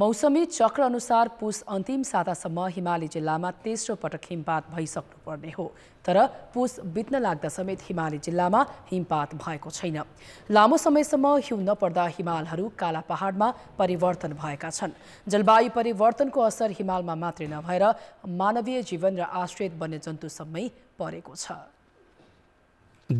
मौसमी चक्र अनुसार पुस अन्तिम सातासम्म हिमाली जिल्लामा तेस्रो पटक हिमपात भइसक्नुपर्ने हो तर पुस बित्न लाग्दा समेत हिमाली जिल्लामा हिमपात भएको छैन लामो समयसम्म हिउँ नपर्दा हिमालहरू काला पहाडमा परिवर्तन भएका छन् जलवायु परिवर्तनको असर हिमालमा मात्रै नभएर मानवीय जीवन र आश्रित वन्यजन्तुसम्मै परेको छ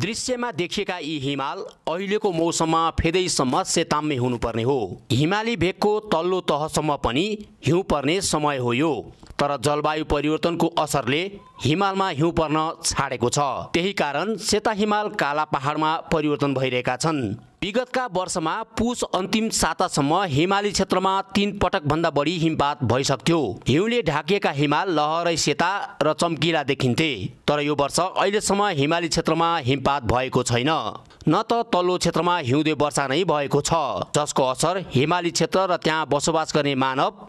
दृश्यमा देखिएका यी हिमाल अहिलेको मौसममा फेदैसम्म सेताम्मे हुनुपर्ने हो हिमाली भेगको तल्लो तहसम्म पनि हिउँ पर्ने समय हो यो तर जलवायु परिवर्तनको असरले हिमालमा हिउँ पर्न छाडेको छ त्यही कारण सेता हिमाल काला पहाडमा परिवर्तन भइरहेका छन् विगतका वर्षमा पुस अन्तिम सातासम्म हिमाली क्षेत्रमा तीन पटकभन्दा बढी हिमपात भइसक्थ्यो हिउँले ढाकिएका हिमाल लहरै सेता र चम्किला देखिन्थे तर यो वर्ष अहिलेसम्म हिमाली क्षेत्रमा हिमपात भएको छैन न त तल्लो क्षेत्रमा हिउँदे वर्षा नै भएको छ जसको असर हिमाली क्षेत्र र त्यहाँ बसोबास गर्ने मानव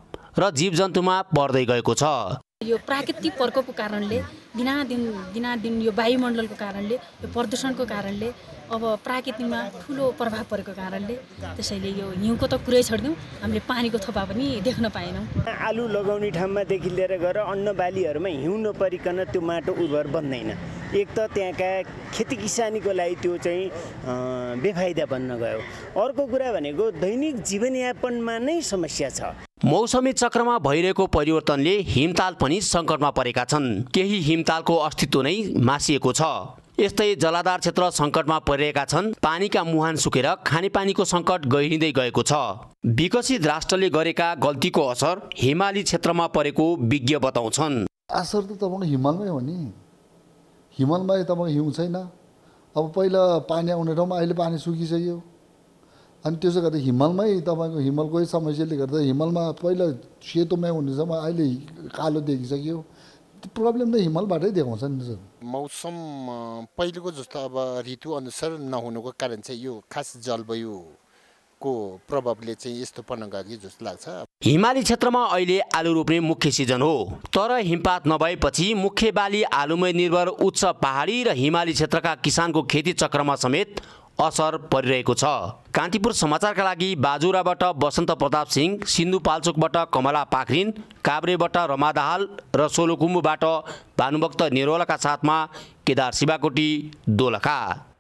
र जीवजन्तुमा पर्दै गएको छ यो प्राकृतिक प्रकोपको कारणले बिना दिन बिना दिन यो वायुमण्डलको कारणले यो प्रदूषणको कारणले अब प्राकृतिकमा ठुलो प्रभाव परेको कारणले त्यसैले यो हिउँको त कुरै छोडिदिउँ हामीले पानीको थोपा पनि देख्न पाएनौँ आलु लगाउने ठाउँमादेखि लिएर गएर अन्न बालीहरूमा हिउँ नपरिकन त्यो माटो उर्वर बन्दैन एक त त्यहाँका खेती किसानीको लागि त्यो चाहिँ बेफाइदा बन्न गयो अर्को कुरा भनेको दैनिक जीवनयापनमा नै समस्या छ मौसमी चक्रमा भइरहेको परिवर्तनले हिमताल पनि सङ्कटमा परेका छन् केही हिमतालको अस्तित्व नै मासिएको छ यस्तै जलाधार क्षेत्र सङ्कटमा परिरहेका छन् पानीका मुहान सुकेर खानेपानीको सङ्कट गहिरिँदै गएको छ विकसित राष्ट्रले गरेका गल्तीको असर हिमाली क्षेत्रमा परेको विज्ञ बताउँछन् असर त तपाईँको हिमालमै हो नि हिमालमा तपाईँको हिउँ छैन अब पहिला पानी आउने ठाउँमा अहिले पानी सुकिसक्यो अनि त्यसो गर्दा हिमालमै तपाईँको हिमालकै समस्याले गर्दा हिमालमा पहिला सेतोमै हुनेसम्म अहिले कालो देखिसक्यो प्रब्लम त हिमालबाटै देखाउँछ नि सर मौसम पहिलेको जस्तो अब ऋतुअनुसार नहुनुको कारण चाहिँ यो खास जलवायु को प्रभावले चाहिँ यस्तो जस्तो लाग्छ हिमाली क्षेत्रमा अहिले आलु रोप्ने मुख्य सिजन हो तर हिमपात नभएपछि मुख्य बाली आलुमै निर्भर उच्च पहाडी र हिमाली क्षेत्रका किसानको खेती चक्रमा समेत असर परिरहेको छ कान्तिपुर समाचारका लागि बाजुराबाट बसन्त प्रताप सिंह सिन्धुपाल्चोकबाट कमला पाखरिन काभ्रेबाट रमा दाहाल र सोलुकुम्बुबाट भानुभक्त निरोलाका साथमा केदार शिवाकोटी दोलखा